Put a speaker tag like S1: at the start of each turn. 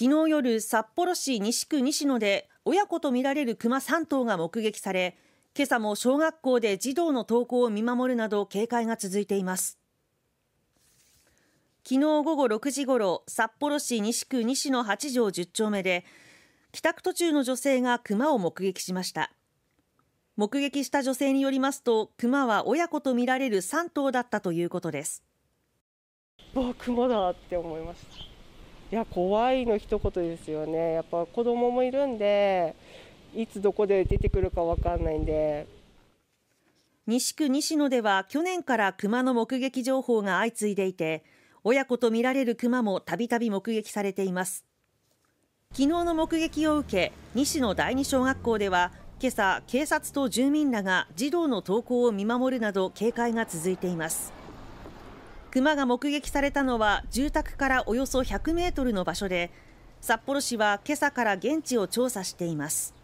S1: 昨日夜札幌市西区西野で親子とみられる熊3頭が目撃され今朝も小学校で児童の登校を見守るなど警戒が続いています昨日午後6時ごろ札幌市西区西野8条10丁目で帰宅途中の女性が熊を目撃しました目撃した女性によりますと熊は親子とみられる3頭だったということです
S2: わあ熊だって思いましたいや怖いの一言ですよね、やっぱ子供もいるんで、いつどこで出てくるかわかんないんで。
S1: 西区西野では去年から熊の目撃情報が相次いでいて、親子と見られる熊もたびたび目撃されています。昨日の目撃を受け、西野第二小学校では、今朝、警察と住民らが児童の登校を見守るなど警戒が続いています。熊が目撃されたのは住宅からおよそ100メートルの場所で札幌市は今朝から現地を調査しています